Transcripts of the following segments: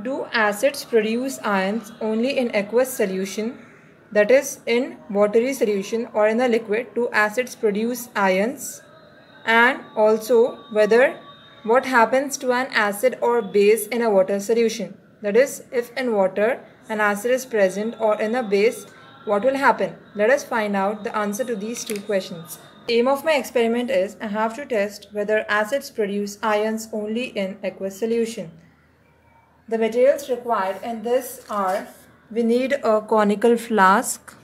Do acids produce ions only in aqueous solution, that is, in watery solution or in a liquid? Do acids produce ions? And also, whether what happens to an acid or base in a water solution? That is, if in water an acid is present or in a base, what will happen? Let us find out the answer to these two questions. Aim of my experiment is I have to test whether acids produce ions only in aqueous solution. The materials required in this are we need a conical flask,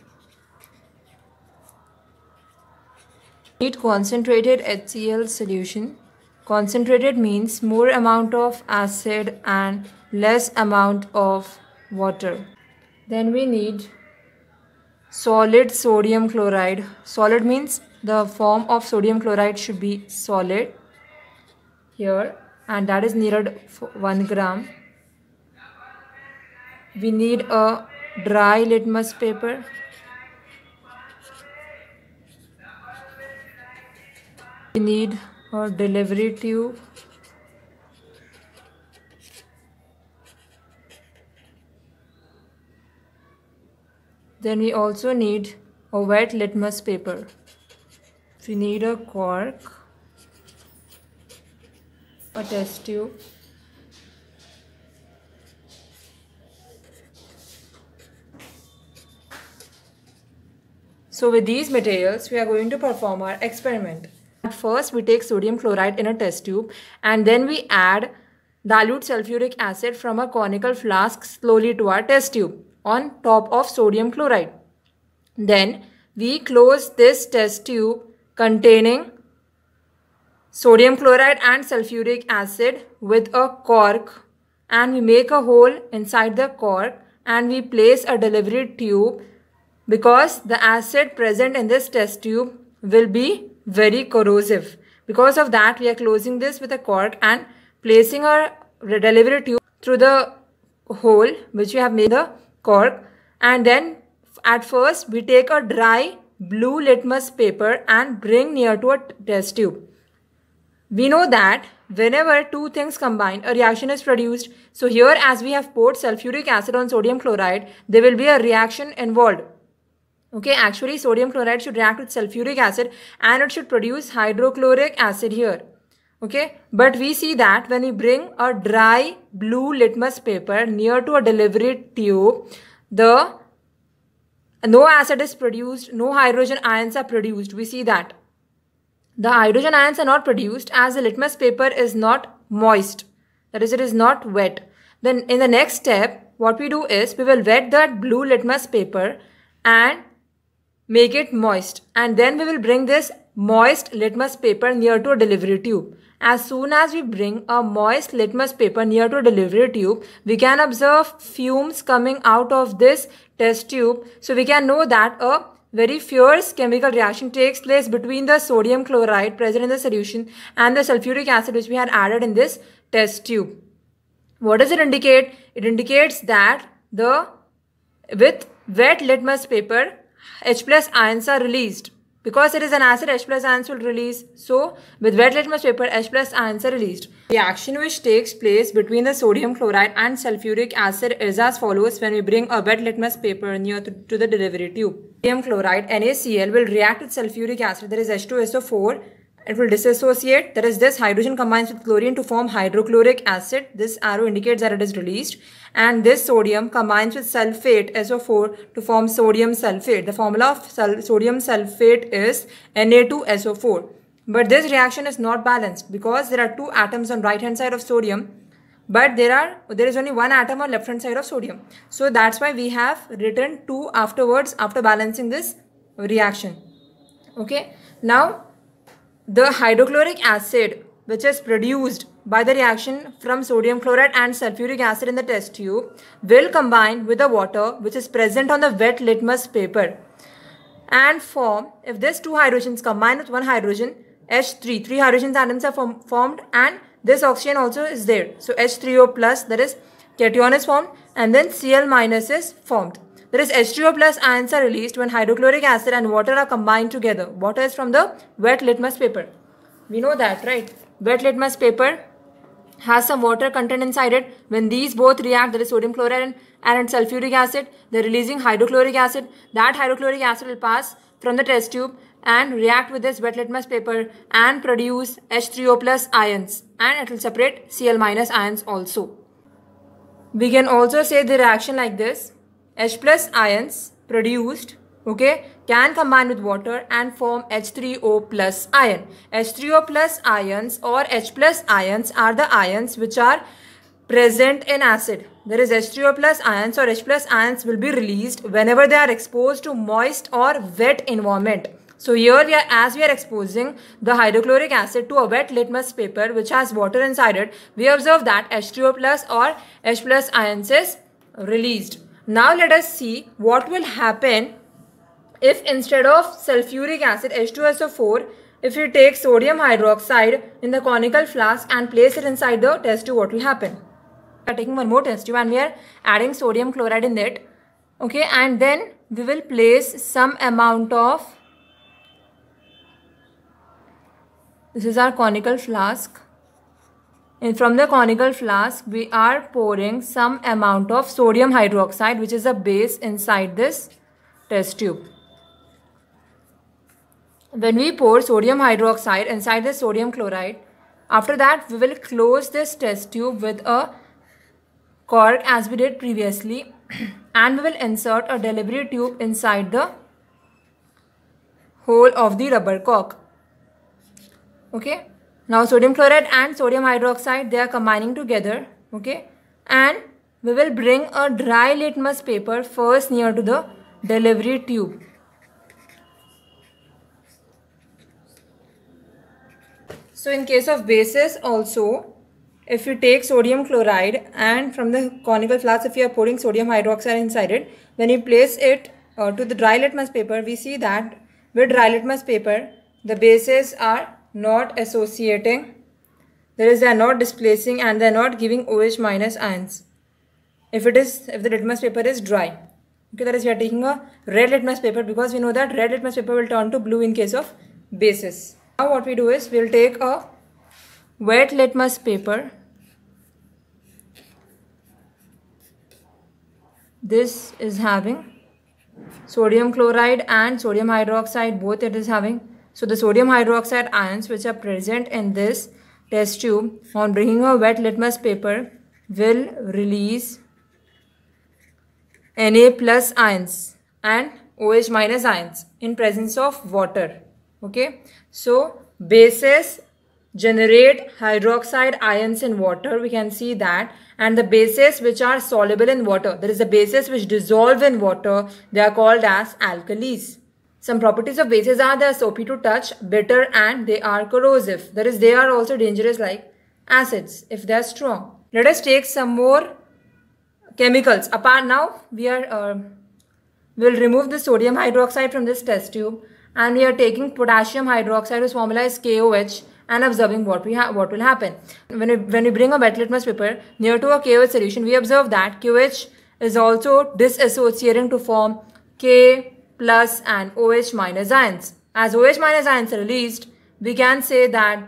need concentrated HCl solution. Concentrated means more amount of acid and less amount of water. Then we need solid sodium chloride. Solid means the form of sodium chloride should be solid here and that is needed 1 gram we need a dry litmus paper we need a delivery tube then we also need a wet litmus paper we need a cork a test tube So with these materials, we are going to perform our experiment. First, we take sodium chloride in a test tube and then we add dilute sulfuric acid from a conical flask slowly to our test tube on top of sodium chloride. Then we close this test tube containing sodium chloride and sulfuric acid with a cork and we make a hole inside the cork and we place a delivery tube because the acid present in this test tube will be very corrosive. Because of that, we are closing this with a cork and placing our delivery tube through the hole which we have made the cork and then at first we take a dry blue litmus paper and bring near to a test tube. We know that whenever two things combine, a reaction is produced. So here as we have poured sulfuric acid on sodium chloride, there will be a reaction involved. Okay, actually sodium chloride should react with sulfuric acid and it should produce hydrochloric acid here. Okay, but we see that when we bring a dry blue litmus paper near to a delivery tube, the no acid is produced, no hydrogen ions are produced. We see that. The hydrogen ions are not produced as the litmus paper is not moist. That is, it is not wet. Then in the next step, what we do is we will wet that blue litmus paper and Make it moist and then we will bring this moist litmus paper near to a delivery tube. As soon as we bring a moist litmus paper near to a delivery tube, we can observe fumes coming out of this test tube. So we can know that a very fierce chemical reaction takes place between the sodium chloride present in the solution and the sulfuric acid which we had added in this test tube. What does it indicate? It indicates that the with wet litmus paper H plus ions are released. Because it is an acid, H plus ions will release. So, with wet litmus paper, H plus ions are released. The reaction which takes place between the sodium chloride and sulfuric acid is as follows when we bring a wet litmus paper near to, to the delivery tube. Sodium chloride, NaCl, will react with sulfuric acid, that is H2SO4, it will dissociate. That is, this hydrogen combines with chlorine to form hydrochloric acid. This arrow indicates that it is released. And this sodium combines with sulfate, SO4, to form sodium sulfate. The formula of sul sodium sulfate is Na2SO4. But this reaction is not balanced because there are two atoms on right hand side of sodium but there are there is only one atom on left hand side of sodium so that's why we have written 2 afterwards after balancing this reaction okay now the hydrochloric acid which is produced by the reaction from sodium chloride and sulfuric acid in the test tube will combine with the water which is present on the wet litmus paper and form if these two hydrogens combine with one hydrogen H3 three hydrogens atoms are form, formed and this oxygen also is there so H3O plus that is cation is formed and then Cl minus is formed there is H2O plus ions are released when hydrochloric acid and water are combined together. Water is from the wet litmus paper. We know that, right? Wet litmus paper has some water content inside it. When these both react, there is sodium chloride and sulfuric acid. They're releasing hydrochloric acid. That hydrochloric acid will pass from the test tube and react with this wet litmus paper and produce H3O plus ions and it will separate Cl minus ions also. We can also say the reaction like this. H plus ions produced okay can combine with water and form H3O plus ion. H3O plus ions or H plus ions are the ions which are present in acid. There is H3O plus ions or H plus ions will be released whenever they are exposed to moist or wet environment. So here we are, as we are exposing the hydrochloric acid to a wet litmus paper which has water inside it, we observe that H3O plus or H plus ions is released. Now let us see what will happen if instead of sulfuric acid H2SO4, if you take sodium hydroxide in the conical flask and place it inside the test tube, what will happen? We are taking one more test tube and we are adding sodium chloride in it. Okay, and then we will place some amount of, this is our conical flask. And from the conical flask, we are pouring some amount of sodium hydroxide, which is a base inside this test tube. When we pour sodium hydroxide inside the sodium chloride, after that, we will close this test tube with a cork as we did previously and we will insert a delivery tube inside the hole of the rubber cork. Okay. Now sodium chloride and sodium hydroxide, they are combining together, okay? And we will bring a dry litmus paper first near to the delivery tube. So in case of bases also, if you take sodium chloride and from the conical flask if you are pouring sodium hydroxide inside it, when you place it uh, to the dry litmus paper, we see that with dry litmus paper, the bases are not associating, that is they are not displacing and they are not giving OH minus ions. If it is, if the litmus paper is dry. Okay, that is we are taking a red litmus paper because we know that red litmus paper will turn to blue in case of bases. Now what we do is we will take a wet litmus paper. This is having sodium chloride and sodium hydroxide both it is having so the sodium hydroxide ions which are present in this test tube on bringing a wet litmus paper will release Na plus ions and OH minus ions in presence of water. Okay. So bases generate hydroxide ions in water. We can see that. And the bases which are soluble in water. There is a bases which dissolve in water. They are called as alkalis. Some properties of bases are they are soapy to touch, bitter and they are corrosive. That is they are also dangerous like acids if they are strong. Let us take some more chemicals. Apart now we are uh, will remove the sodium hydroxide from this test tube and we are taking potassium hydroxide whose formula is KOH and observing what we what will happen. When we, when we bring a wet litmus paper near to a KOH solution, we observe that KOH is also disassociating to form K plus and OH minus ions. As OH minus ions are released, we can say that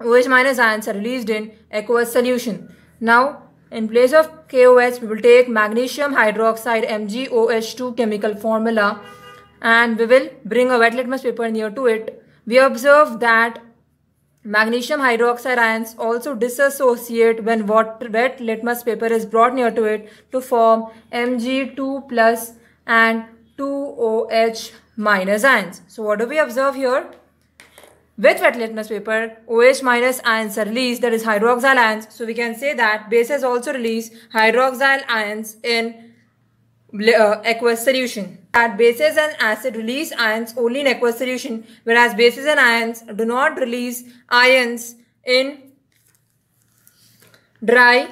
OH minus ions are released in aqueous solution. Now, in place of KOH, we will take magnesium hydroxide MgOH2 chemical formula and we will bring a wet litmus paper near to it. We observe that magnesium hydroxide ions also dissociate when water, wet litmus paper is brought near to it to form Mg2 plus and two OH minus ions. So what do we observe here? With wet litmus paper, OH minus ions are released, that is hydroxyl ions. So we can say that bases also release hydroxyl ions in uh, aqueous solution. That bases and acid release ions only in aqueous solution, whereas bases and ions do not release ions in dry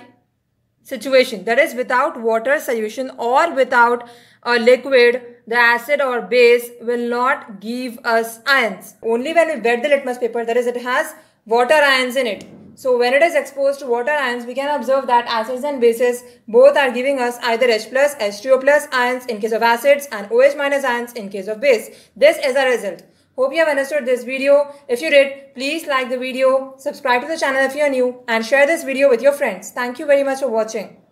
situation. That is without water solution or without a liquid the acid or base will not give us ions. Only when we wet the litmus paper, that is it has water ions in it. So when it is exposed to water ions, we can observe that acids and bases both are giving us either H+, plus, H2O plus ions in case of acids and OH- minus ions in case of base. This is the result. Hope you have understood this video. If you did, please like the video, subscribe to the channel if you are new and share this video with your friends. Thank you very much for watching.